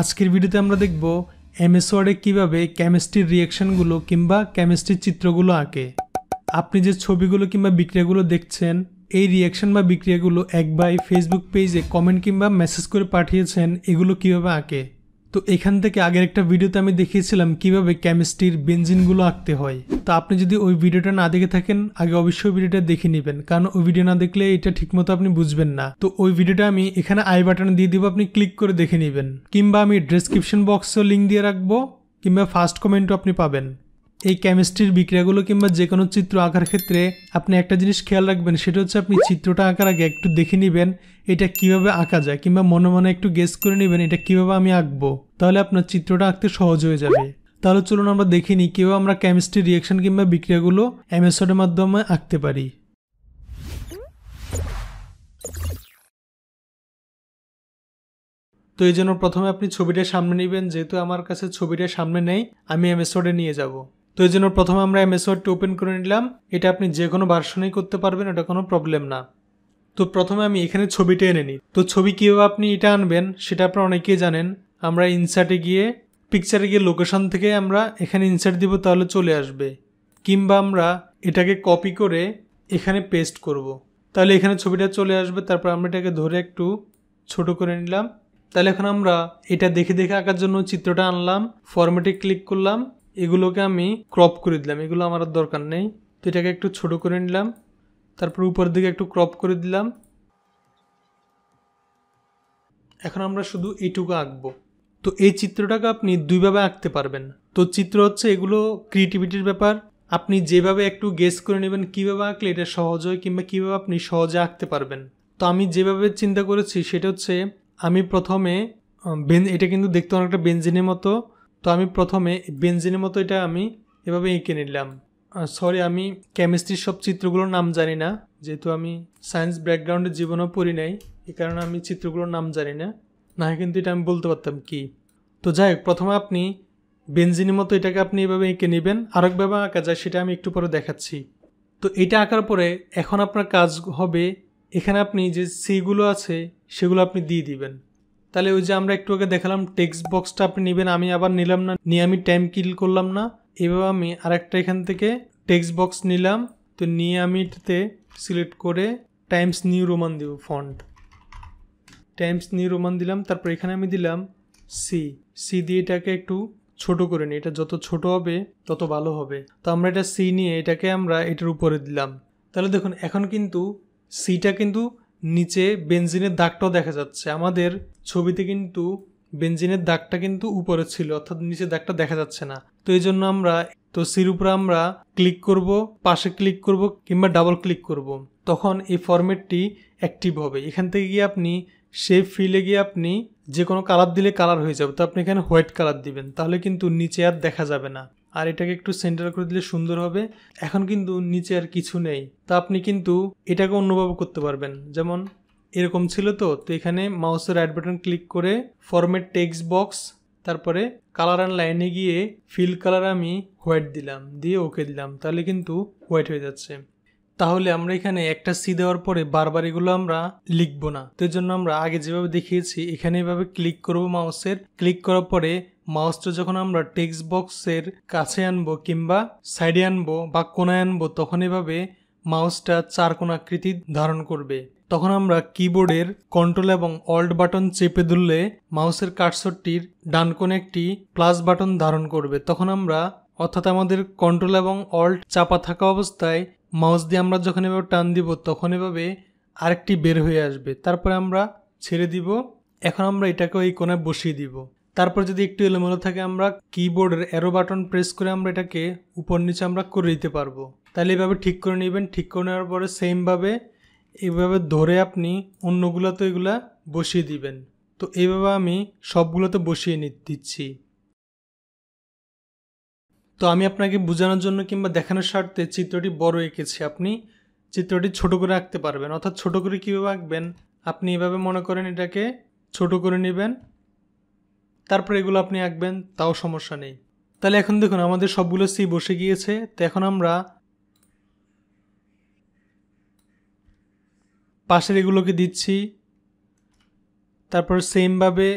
আজকের ভিডিওতে আমরা দেখব এমএস ওয়ার্ডে কীভাবে কেমিস্ট্রির রিয়াকশানগুলো কিংবা কেমিস্ট্রির চিত্রগুলো আঁকে আপনি যে ছবিগুলো কিংবা বিক্রিয়াগুলো দেখছেন এই রিয়াকশান বা বিক্রিয়াগুলো এক ভাই ফেসবুক পেজে কমেন্ট কিংবা মেসেজ করে পাঠিয়েছেন এগুলো কিভাবে আঁকে তো এখান থেকে আগের একটা ভিডিওতে আমি দেখিয়েছিলাম কিভাবে কেমিস্ট্রির বেঞ্জিনগুলো আঁকতে হয় তো আপনি যদি ওই ভিডিওটা না দেখে থাকেন আগে অবশ্যই ভিডিওটা দেখে নেবেন কারণ ওই ভিডিও না দেখলে এটা ঠিকমতো আপনি বুঝবেন না তো ওই ভিডিওটা আমি এখানে আই বাটন দিয়ে দিব আপনি ক্লিক করে দেখে নেবেন কিংবা আমি ড্রেসক্রিপশন বক্সও লিঙ্ক দিয়ে রাখবো কিংবা ফার্স্ট কমেন্টও আপনি পাবেন এই কেমিস্ট্রির বিক্রিয়াগুলো কিংবা যে কোনো চিত্র আঁকার ক্ষেত্রে আপনি একটা জিনিস খেয়াল রাখবেন সেটা হচ্ছে আপনি চিত্রটা আঁকার আগে একটু দেখে নেবেন এটা কিভাবে আঁকা যায় কিংবা মনে মনে একটু গেস করে নেবেন এটা কিভাবে আমি আঁকবো তাহলে আপনার চিত্রটা আঁকতে সহজ হয়ে যাবে তাহলে চলুন আমরা দেখে নিই কেউ আমরা কেমিস্ট্রি রিয়াকশন কিংবা বিক্রিয়াগুলো অ্যামেসডের মাধ্যমে আঁকতে পারি তো এই জন্য প্রথমে আপনি ছবিটা সামনে নেবেন যেহেতু আমার কাছে ছবিটা সামনে নেই আমি অ্যামেসডে নিয়ে যাবো তো এই জন্য প্রথমে আমরা এমএস ওয়ার্ডটি ওপেন করে নিলাম এটা আপনি যে কোনো ভার্সনেই করতে পারবেন এটা কোনো প্রবলেম না তো প্রথমে আমি এখানে ছবিটা এনে নিই তো ছবি কীভাবে আপনি এটা আনবেন সেটা আপনারা অনেকেই জানেন আমরা ইনসার্টে গিয়ে পিকচারে গিয়ে লোকেশন থেকে আমরা এখানে ইনসার্ট দিব তাহলে চলে আসবে কিংবা আমরা এটাকে কপি করে এখানে পেস্ট করব। তাহলে এখানে ছবিটা চলে আসবে তারপর আমরা এটাকে ধরে একটু ছোট করে নিলাম তাহলে এখন আমরা এটা দেখে দেখে আঁকার জন্য চিত্রটা আনলাম ফরম্যাটে ক্লিক করলাম এগুলোকে আমি ক্রপ করে দিলাম এগুলো আমার আর দরকার নেই তো এটাকে একটু ছোট করে নিলাম তারপর উপর দিকে একটু ক্রপ করে দিলাম এখন আমরা শুধু এটুকু আঁকবো তো এই চিত্রটাকে আপনি দুইভাবে আঁকতে পারবেন তো চিত্র হচ্ছে এগুলো ক্রিয়েটিভিটির ব্যাপার আপনি যেভাবে একটু গেস করে নেবেন কীভাবে আঁকলে এটা সহজ হয় কিংবা কীভাবে আপনি সহজে আঁকতে পারবেন তো আমি যেভাবে চিন্তা করেছি সেটা হচ্ছে আমি প্রথমে বেন এটা কিন্তু দেখতে অনেকটা বেঞ্জিনের মতো তো আমি প্রথমে বেঞ্জিনের মতো এটা আমি এভাবে এঁকে নিলাম সরি আমি কেমিস্ট্রির সব চিত্রগুলোর নাম জানি না যেহেতু আমি সায়েন্স ব্যাকগ্রাউন্ডে জীবনও পড়ি নাই এ কারণে আমি চিত্রগুলোর নাম জানি না না কিন্তু এটা আমি বলতে পারতাম কি তো যাই হোক প্রথমে আপনি বেঞ্জিনের মতো এটাকে আপনি এভাবে এঁকে নেবেন আরেকভাবে আঁকা যায় সেটা আমি একটু পরে দেখাচ্ছি তো এটা আঁকার পরে এখন আপনার কাজ হবে এখানে আপনি যে সিগুলো আছে সেগুলো আপনি দিয়ে দিবেন তাহলে ওই যে আমরা একটু আগে দেখালাম টেক্সট বক্সটা আপনি নেবেন আমি আবার নিলাম না নিয়ে আমি টাইম কিল করলাম না এবার আমি আরেকটা এখান থেকে টেক্সট বক্স নিলাম তো নিয়ে আমি এটাতে সিলেক্ট করে টাইমস নিউ রোমান দেব ফন্ট টাইমস নিউ রোমান দিলাম তারপর এখানে আমি দিলাম সি সি দিয়ে এটাকে একটু ছোট করে নিই এটা যত ছোট হবে তত ভালো হবে তো আমরা এটা সি নিয়ে এটাকে আমরা এটার উপরে দিলাম তাহলে দেখুন এখন কিন্তু সিটা কিন্তু নিচে বেঞ্জিনের দাগটাও দেখা যাচ্ছে আমাদের ছবিতে কিন্তু বেঞ্জিনের দাগটা কিন্তু উপরে ছিল অর্থাৎ নিচের দাগটা দেখা যাচ্ছে না তো এই জন্য আমরা তো সির উপরে আমরা ক্লিক করব পাশে ক্লিক করব কিংবা ডাবল ক্লিক করব। তখন এই ফরম্যাটটি অ্যাক্টিভ হবে এখান থেকে গিয়ে আপনি সেই ফিলে গিয়ে আপনি যে কোনো কালার দিলে কালার হয়ে যাবে তো আপনি এখানে হোয়াইট কালার দিবেন তাহলে কিন্তু নিচে আর দেখা যাবে না আর এটাকে একটু সেন্টার করে দিলে সুন্দর হবে এখন কিন্তু নিচে আর কিছু নেই তা আপনি কিন্তু এটাকে অন্যভাবে করতে পারবেন যেমন এরকম ছিল তো তো এখানে মাউসের রাইট বাটন ক্লিক করে ফরমেট টেক্সট বক্স তারপরে কালার অ্যান্ড লাইনে গিয়ে ফিল কালার আমি হোয়াইট দিলাম দিয়ে ওকে দিলাম তাহলে কিন্তু হোয়াইট হয়ে যাচ্ছে তাহলে আমরা এখানে একটা সি দেওয়ার পরে বারবার এগুলো আমরা লিখব না তো জন্য আমরা আগে যেভাবে দেখিয়েছি এখানে এভাবে ক্লিক করব মাউসের ক্লিক করার পরে মাউসটা যখন আমরা টেক্সট বক্সের কাছে আনবো কিংবা সাইডে আনবো বা কোনায় আনবো তখন এভাবে মাউসটা চার কোনাকৃতি ধারণ করবে তখন আমরা কিবোর্ডের কন্ট্রোল এবং অল্ট বাটন চেপে ধরলে মাউসের কাটসরটির ডান কোণে একটি প্লাস বাটন ধারণ করবে তখন আমরা অর্থাৎ আমাদের কন্ট্রোল এবং অল্ট চাপা থাকা অবস্থায় মাউস দিয়ে আমরা যখন এভাবে টান দিব তখন এভাবে আরেকটি বের হয়ে আসবে তারপরে আমরা ছেড়ে দিব এখন আমরা এটাকে এই কোণে বসিয়ে দিব তারপর যদি একটু এলোমেলো থাকে আমরা কিবোর্ডের অ্যারো বাটন প্রেস করে আমরা এটাকে উপর নিচে আমরা করে দিতে পারবো তাহলে এভাবে ঠিক করে নেবেন ঠিক করে নেওয়ার পরে সেমভাবে এইভাবে ধরে আপনি অন্যগুলোতে এগুলা বসিয়ে দিবেন তো এইভাবে আমি সবগুলোতে বসিয়ে দিচ্ছি তো আমি আপনাকে বোঝানোর জন্য কিংবা দেখানোর স্বার্থে চিত্রটি বড় এঁকেছি আপনি চিত্রটি ছোট করে আঁকতে পারবেন অর্থাৎ ছোট করে কীভাবে আঁকবেন আপনি এভাবে মনে করেন এটাকে ছোট করে নেবেন তারপর এগুলো আপনি আঁকবেন তাও সমস্যা নেই তাহলে এখন দেখুন আমাদের সবগুলো সি বসে গিয়েছে তো এখন আমরা পাশের এগুলোকে দিচ্ছি তারপর সেমভাবে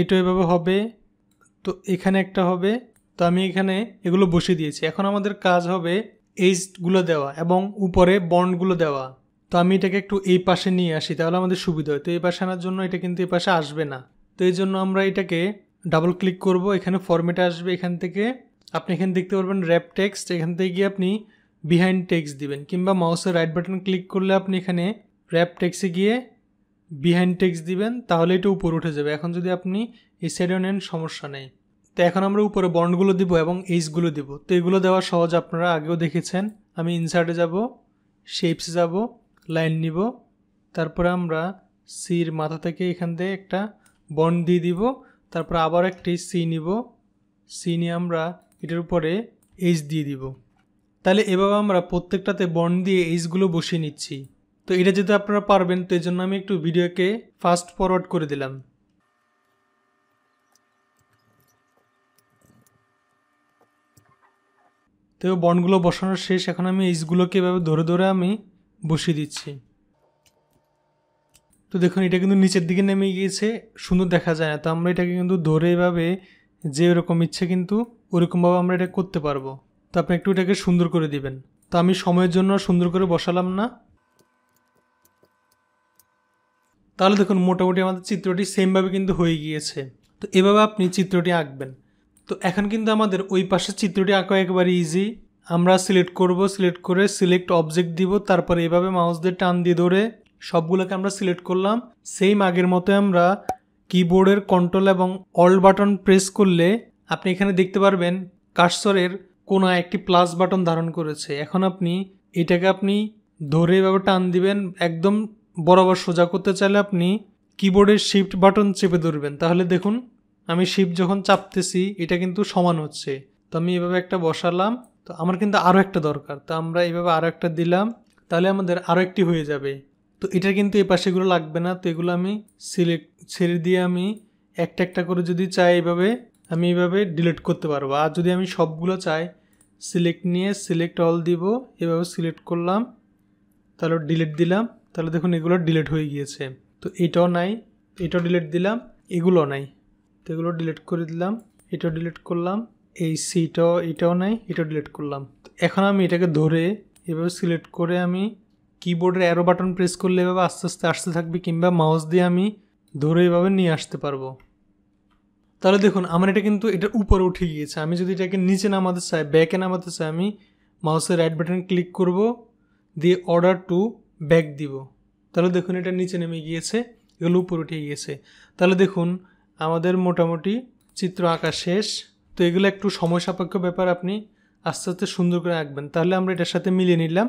এটা এভাবে হবে তো এখানে একটা হবে তো আমি এখানে এগুলো বসিয়ে দিয়েছি এখন আমাদের কাজ হবে এইজগুলো দেওয়া এবং উপরে বন্ডগুলো দেওয়া তো আমি এটাকে একটু এই পাশে নিয়ে আসি তাহলে আমাদের সুবিধা হয় তো এই পাশে আনার জন্য এটা কিন্তু এই পাশে আসবে না তো এই জন্য আমরা এটাকে ডাবল ক্লিক করব এখানে ফর্মেটে আসবে এখান থেকে আপনি এখানে দেখতে পারবেন র্যাপ টেক্সট এখান থেকে গিয়ে আপনি বিহাইন্ড টেক্সট দিবেন কিংবা মাউসের রাইট বাটন ক্লিক করলে আপনি এখানে র্যাপ টেক্সে গিয়ে বিহাইন্ড টেক্স দিবেন তাহলে এটা উপরে উঠে যাবে এখন যদি আপনি এই সাইডে নেন সমস্যা নেই তো এখন আমরা উপরে বন্ডগুলো দিব এবং এইচগুলো দিব তো এগুলো দেওয়া সহজ আপনারা আগেও দেখেছেন আমি ইনসার্টে যাব শেপস যাব লাইন নিব তারপরে আমরা সির মাথা থেকে এখান থেকে একটা বন্ড দিয়ে দিব তারপর আবার একটি সি নিব সি নিয়ে আমরা এটার উপরে এইচ দিয়ে দিব তাহলে এভাবে আমরা প্রত্যেকটাতে বন্ড দিয়ে এইচগুলো বসিয়ে নিচ্ছি তো এটা যদি আপনারা পারবেন তো এই জন্য আমি একটু ভিডিওকে ফাস্ট ফরওয়ার্ড করে দিলাম তো বনগুলো বসানোর শেষ এখন আমি এইচগুলোকে এভাবে ধরে ধরে আমি বসিয়ে দিচ্ছি তো দেখুন এটা কিন্তু নিচের দিকে নেমে গিয়েছে সুন্দর দেখা যায় না তো আমরা এটাকে কিন্তু ধরে এভাবে যে ওরকম ইচ্ছে কিন্তু ওরকমভাবে আমরা এটা করতে পারবো তো আপনি একটু এটাকে সুন্দর করে দিবেন তো আমি সময়ের জন্য সুন্দর করে বসালাম না তাহলে দেখুন মোটামুটি আমাদের চিত্রটি সেমভাবে কিন্তু হয়ে গিয়েছে তো এভাবে আপনি চিত্রটি আঁকবেন তো এখন কিন্তু আমাদের ওই পাশের চিত্রটি আঁকা একেবারে ইজি আমরা সিলেক্ট করব সিলেক্ট করে সিলেক্ট অবজেক্ট দিব তারপর এভাবে মাউস দিয়ে টান দিয়ে ধরে সবগুলোকে আমরা সিলেক্ট করলাম সেই আগের মতো আমরা কিবোর্ডের কন্ট্রোল এবং অল্ড বাটন প্রেস করলে আপনি এখানে দেখতে পারবেন কাশ্বরের কোনো একটি প্লাস বাটন ধারণ করেছে এখন আপনি এটাকে আপনি ধরে এভাবে টান দিবেন একদম বরাবর সোজা করতে চাইলে আপনি কিবোর্ডের শিফট বাটন চেপে ধরবেন তাহলে দেখুন আমি শিফট যখন চাপতেছি এটা কিন্তু সমান হচ্ছে তো আমি এভাবে একটা বসালাম তো আমার কিন্তু আরও একটা দরকার তো আমরা এভাবে আরও একটা দিলাম তাহলে আমাদের আরও একটি হয়ে যাবে তো এটা কিন্তু এ পাশেগুলো লাগবে না তো এগুলো আমি সিলেক্ট ছেড়ে দিয়ে আমি একটা একটা করে যদি চাই এভাবে আমি এভাবে ডিলিট করতে পারবো আর যদি আমি সবগুলো চাই সিলেক্ট নিয়ে সিলেক্ট অল দিব এভাবে সিলেক্ট করলাম তাহলে ডিলিট দিলাম তাহলে দেখুন এগুলো ডিলেট হয়ে গিয়েছে তো এটাও নাই এটাও ডিলেট দিলাম এগুলো নাই তো এগুলো ডিলিট করে দিলাম এটাও ডিলিট করলাম এই সিটাও এটাও নাই এটাও ডিলেট করলাম এখন আমি এটাকে ধরে এভাবে সিলেক্ট করে আমি কিবোর্ডের অ্যারো বাটন প্রেস করলে এভাবে আস্তে আস্তে আসতে থাকবে কিংবা মাউস দিয়ে আমি ধরে এভাবে নিয়ে আসতে পারবো তাহলে দেখুন আমার এটা কিন্তু এটা উপরে উঠে গিয়েছে আমি যদি এটাকে নিচে নামাতে চাই ব্যাকে নামাতে চাই আমি মাউসের রাইট বাটন ক্লিক করব দিয়ে অর্ডার টু ব্যাক দিব তাহলে দেখুন এটা নিচে নেমে গিয়েছে এগুলো উপর উঠে গিয়েছে তাহলে দেখুন আমাদের মোটামুটি চিত্র আঁকা শেষ তো এগুলো একটু সময় সাপেক্ষ ব্যাপার আপনি আস্তে আস্তে সুন্দর করে আঁকবেন তাহলে আমরা এটার সাথে মিলিয়ে নিলাম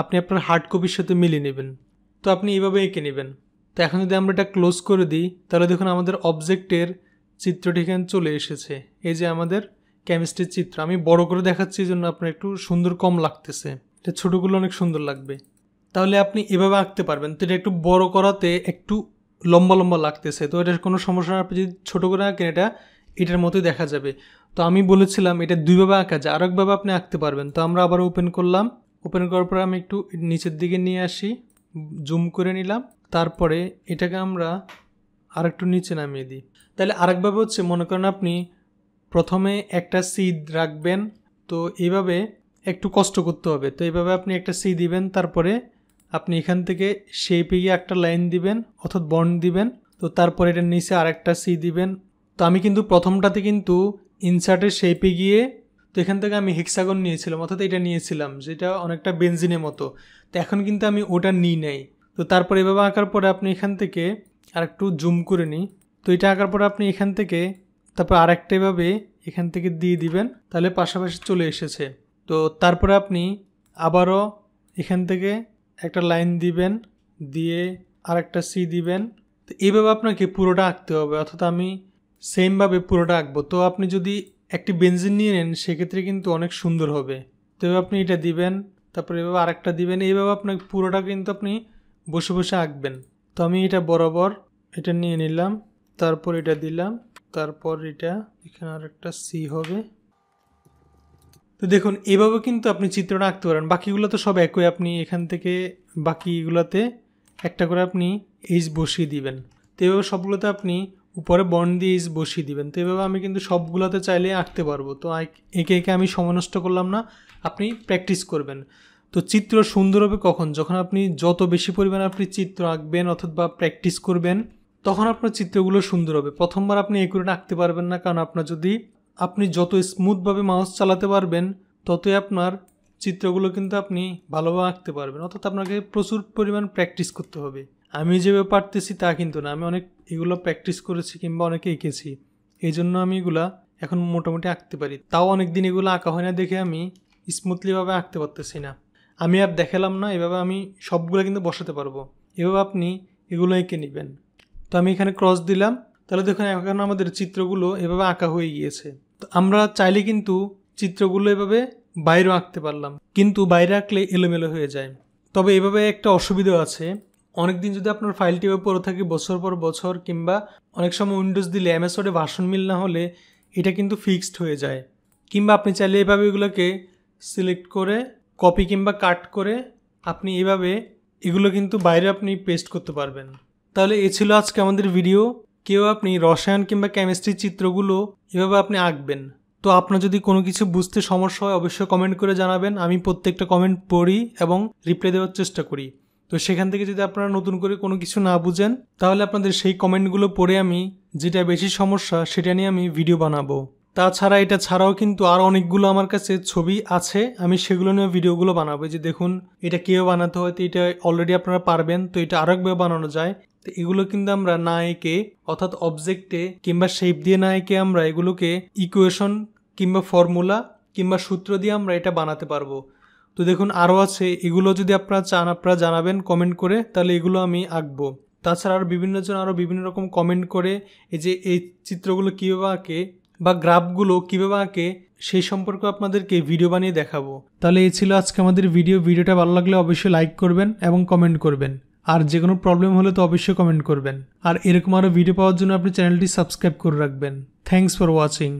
আপনি আপনার হার্ড কপির সাথে মিলিয়ে নেবেন তো আপনি এইভাবে এঁকে নেবেন তো এখন যদি আমরা এটা ক্লোজ করে দিই তাহলে দেখুন আমাদের অবজেক্টের চিত্রটি এখানে চলে এসেছে এই যে আমাদের কেমিস্ট্রির চিত্র আমি বড় করে দেখাচ্ছি এই জন্য আপনার একটু সুন্দর কম লাগতেছে এটা ছোটোগুলো অনেক সুন্দর লাগবে তাহলে আপনি এভাবে আঁকতে পারবেন তো এটা একটু বড় করাতে একটু লম্বা লম্বা লাগতেছে তো এটার কোনো সমস্যা আপনি যদি ছোটো করে আঁকেন এটা এটার মতোই দেখা যাবে তো আমি বলেছিলাম এটা দুইভাবে আঁকা যায় আর একভাবে আপনি আঁকতে পারবেন তো আমরা আবার ওপেন করলাম ওপেন করার পরে আমি একটু নিচের দিকে নিয়ে আসি জুম করে নিলাম তারপরে এটাকে আমরা আর একটু নিচে নামিয়ে দিই তাহলে আরেকভাবে হচ্ছে মনে করেন আপনি প্রথমে একটা সি রাখবেন তো এইভাবে একটু কষ্ট করতে হবে তো এইভাবে আপনি একটা সি দিবেন তারপরে আপনি এখান থেকে শেপে গিয়ে একটা লাইন দিবেন অর্থাৎ বন্ড দিবেন তো তারপর এটার নিচে আরেকটা সি দিবেন তো আমি কিন্তু প্রথমটাতে কিন্তু ইনসার্টের শেপে গিয়ে তো এখান থেকে আমি হেক্সাগন নিয়েছিলাম অর্থাৎ এটা নিয়েছিলাম যেটা অনেকটা বেঞ্জিনের মতো তো এখন কিন্তু আমি ওটা নিই নাই তো তারপর এভাবে আঁকার পরে আপনি এখান থেকে আর একটু জুম করে নিই তো এটা আঁকার পরে আপনি এখান থেকে তারপর আরেকটা এভাবে এখান থেকে দিয়ে দিবেন তাহলে পাশাপাশি চলে এসেছে তো তারপরে আপনি আবারও এখান থেকে একটা লাইন দিবেন দিয়ে আর একটা সি দিবেন তো এইভাবে আপনাকে পুরোটা আঁকতে হবে অর্থাৎ আমি সেমভাবে পুরোটা আঁকবো তো আপনি যদি একটি বেঞ্জিন নিয়ে নেন সেক্ষেত্রে কিন্তু অনেক সুন্দর হবে তো এভাবে আপনি এটা দিবেন তারপরে এভাবে আরেকটা দিবেন এইভাবে আপনাকে পুরোটা কিন্তু আপনি বসে বসে আঁকবেন তো আমি এটা বরাবর এটা নিয়ে নিলাম তারপর এটা দিলাম তারপর এটা এখানে আরেকটা সি হবে তো দেখুন এভাবে কিন্তু আপনি চিত্রটা আঁকতে পারেন বাকিগুলো তো সব একই আপনি এখান থেকে বাকিগুলোতে একটা করে আপনি এইচ বসিয়ে দিবেন তো এভাবে সবগুলোতে আপনি উপরে বন দিয়ে এইচ বসিয়ে দিবেন তো এভাবে আমি কিন্তু সবগুলোতে চাইলে আঁকতে পারবো তো একে একে আমি সমনষ্ট করলাম না আপনি প্র্যাকটিস করবেন তো চিত্র সুন্দর হবে কখন যখন আপনি যত বেশি পরিমাণে আপনি চিত্র আঁকবেন অথবা প্র্যাকটিস করবেন তখন আপনার চিত্রগুলো সুন্দর হবে প্রথমবার আপনি একুরে আঁকতে পারবেন না কারণ আপনার যদি আপনি যত স্মুথভাবে মাউস চালাতে পারবেন ততই আপনার চিত্রগুলো কিন্তু আপনি ভালোভাবে আঁকতে পারবেন অর্থাৎ আপনাকে প্রচুর পরিমাণ প্র্যাকটিস করতে হবে আমি যেভাবে পারতেছি তা কিন্তু না আমি অনেক এগুলো প্র্যাকটিস করেছি কিংবা অনেকে এঁকেছি এই জন্য আমি এগুলা এখন মোটামুটি আঁকতে পারি তাও অনেক দিন এগুলো আঁকা হয় না দেখে আমি স্মুথলিভাবে আঁকতে পারতেছি না আমি আর দেখালাম না এভাবে আমি সবগুলো কিন্তু বসাতে পারবো এভাবে আপনি এগুলো এঁকে নেবেন তো আমি এখানে ক্রস দিলাম তাহলে দেখুন এখন আমাদের চিত্রগুলো এভাবে আঁকা হয়ে গিয়েছে তো আমরা চাইলে কিন্তু চিত্রগুলো এভাবে বাইরেও আঁকতে পারলাম কিন্তু বাইরে আঁকলে এলোমেলো হয়ে যায় তবে এভাবে একটা অসুবিধা আছে অনেকদিন যদি আপনার ফাইলটি পরে থাকে বছর পর বছর কিংবা অনেক সময় উইন্ডোজ দিলে অ্যামাজনে ভাষণ মিল না হলে এটা কিন্তু ফিক্সড হয়ে যায় কিংবা আপনি চাইলে এভাবে এগুলোকে সিলেক্ট করে কপি কিংবা কাট করে আপনি এভাবে এগুলো কিন্তু বাইরে আপনি পেস্ট করতে পারবেন তাহলে এ ছিল আজকে আমাদের ভিডিও কেউ আপনি রসায়ন কিংবা কেমিস্ট্রির চিত্রগুলো এভাবে আপনি আঁকবেন তো আপনার যদি কোনো কিছু বুঝতে সমস্যা হয় অবশ্যই কমেন্ট করে জানাবেন আমি প্রত্যেকটা কমেন্ট পড়ি এবং রিপ্লাই দেওয়ার চেষ্টা করি তো সেখান থেকে যদি আপনারা নতুন করে কোনো কিছু না বুঝেন তাহলে আপনাদের সেই কমেন্টগুলো পড়ে আমি যেটা বেশি সমস্যা সেটা নিয়ে আমি ভিডিও বানাবো তাছাড়া এটা ছাড়াও কিন্তু আরও অনেকগুলো আমার কাছে ছবি আছে আমি সেগুলো নিয়ে ভিডিওগুলো বানাবো যে দেখুন এটা কেউ বানাতে হয় তো এটা অলরেডি আপনারা পারবেন তো এটা আরও একভাবে বানানো যায় তো এগুলো কিন্তু আমরা না এঁকে অর্থাৎ অবজেক্টে কিংবা শেপ দিয়ে না এঁকে আমরা এগুলোকে ইকুয়েশন কিংবা ফর্মুলা কিংবা সূত্র দিয়ে আমরা এটা বানাতে পারবো তো দেখুন আরও আছে এগুলো যদি আপনারা চান আপনারা জানাবেন কমেন্ট করে তাহলে এগুলো আমি আঁকবো তাছাড়া আর বিভিন্নজন আরও বিভিন্ন রকম কমেন্ট করে এই যে এই চিত্রগুলো কীভাবে আঁকে বা গ্রাফগুলো কীভাবে আঁকে সেই সম্পর্কে আপনাদেরকে ভিডিও বানিয়ে দেখাবো তাহলে এ ছিল আজকে আমাদের ভিডিও ভিডিওটা ভালো লাগলে অবশ্যই লাইক করবেন এবং কমেন্ট করবেন আর যে কোনো প্রবলেম হলে তো অবশ্যই কমেন্ট করবেন আর এরকম আরও ভিডিও পাওয়ার জন্য আপনি চ্যানেলটি সাবস্ক্রাইব করে রাখবেন থ্যাংকস ফর ওয়াচিং